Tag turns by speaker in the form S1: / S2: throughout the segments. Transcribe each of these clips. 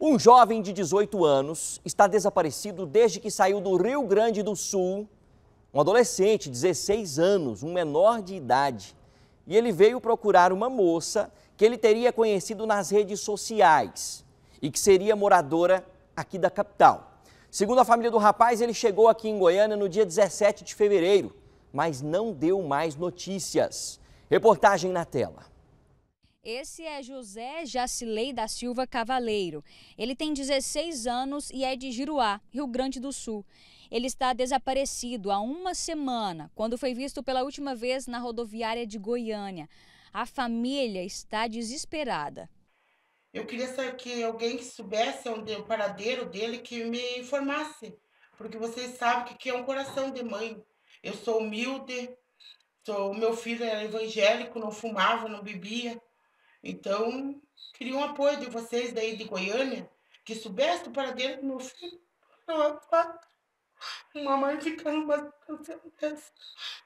S1: Um jovem de 18 anos está desaparecido desde que saiu do Rio Grande do Sul. Um adolescente, 16 anos, um menor de idade. E ele veio procurar uma moça que ele teria conhecido nas redes sociais e que seria moradora aqui da capital. Segundo a família do rapaz, ele chegou aqui em Goiânia no dia 17 de fevereiro, mas não deu mais notícias. Reportagem na tela.
S2: Esse é José Jacilei da Silva Cavaleiro. Ele tem 16 anos e é de Giruá, Rio Grande do Sul. Ele está desaparecido há uma semana, quando foi visto pela última vez na rodoviária de Goiânia. A família está desesperada.
S3: Eu queria saber que alguém que soubesse onde é o paradeiro dele que me informasse, porque vocês sabem que é um coração de mãe. Eu sou humilde, meu filho era evangélico, não fumava, não bebia. Então, queria um apoio de vocês daí de Goiânia, que soubesse para dentro do meu filho. Não é fácil. Uma mãe fica numa situação dessa.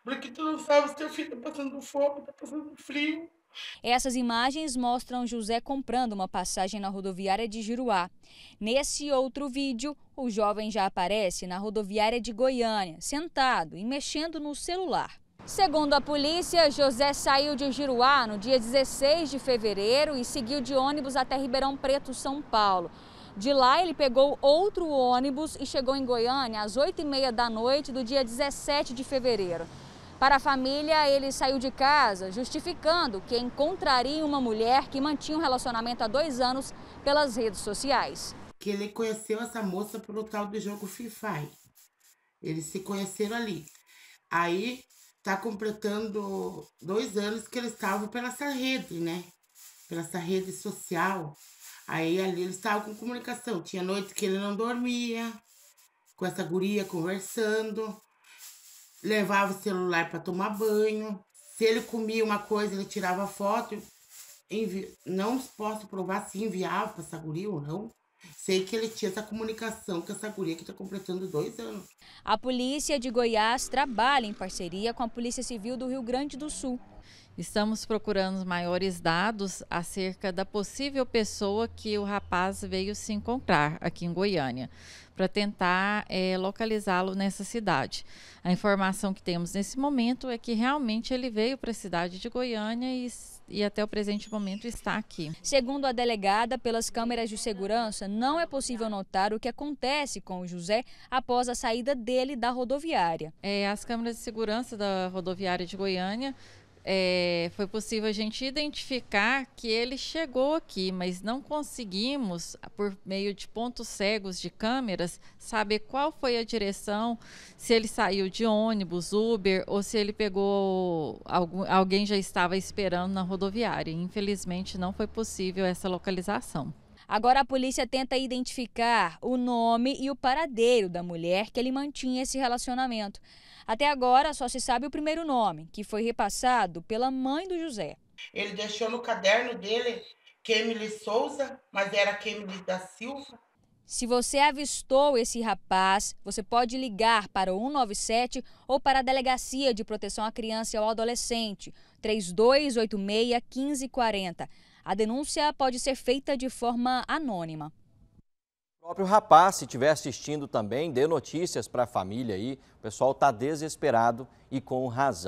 S3: Porque tu não sabe se teu filho está passando fome, está passando frio.
S2: Essas imagens mostram José comprando uma passagem na rodoviária de Juruá. Nesse outro vídeo, o jovem já aparece na rodoviária de Goiânia, sentado e mexendo no celular. Segundo a polícia, José saiu de Giruá no dia 16 de fevereiro e seguiu de ônibus até Ribeirão Preto, São Paulo. De lá, ele pegou outro ônibus e chegou em Goiânia às 8h30 da noite do dia 17 de fevereiro. Para a família, ele saiu de casa, justificando que encontraria uma mulher que mantinha um relacionamento há dois anos pelas redes sociais.
S3: Que ele conheceu essa moça pelo tal do jogo FIFA. Eles se conheceram ali. Aí está completando dois anos que eles estava pela essa rede, né? Pela essa rede social. Aí ali eles estava com comunicação. Tinha noites que ele não dormia, com essa guria conversando, levava o celular para tomar banho. Se ele comia uma coisa, ele tirava foto. Envi... Não posso provar se enviava para essa guria ou não. Sei que ele tinha essa comunicação com essa guria que está completando dois anos.
S2: A
S4: polícia de Goiás trabalha em parceria com a Polícia Civil do Rio Grande do Sul. Estamos procurando maiores dados acerca da possível pessoa que o rapaz veio se encontrar aqui em Goiânia, para tentar é, localizá-lo nessa cidade. A informação que temos nesse momento é que realmente ele veio para a cidade de Goiânia e e até o presente momento está aqui. Segundo a delegada, pelas câmeras de
S2: segurança não é possível notar o que acontece com o José após a saída dele da
S4: rodoviária. É, as câmeras de segurança da rodoviária de Goiânia é, foi possível a gente identificar que ele chegou aqui, mas não conseguimos, por meio de pontos cegos de câmeras, saber qual foi a direção, se ele saiu de ônibus, Uber, ou se ele pegou. Algum, alguém já estava esperando na rodoviária. Infelizmente, não foi possível essa localização. Agora a
S2: polícia tenta identificar o nome e o paradeiro da mulher que ele mantinha esse relacionamento. Até agora só se sabe o primeiro nome, que foi repassado pela mãe do José.
S3: Ele deixou no caderno dele Kemily Souza, mas era Kemily da Silva.
S2: Se você avistou esse rapaz, você pode ligar para o 197 ou para a Delegacia de Proteção à Criança e ao Adolescente, 3286 1540. A denúncia pode ser feita de forma anônima.
S1: O próprio rapaz, se estiver assistindo também, dê notícias para a família aí. O pessoal está desesperado e com razão.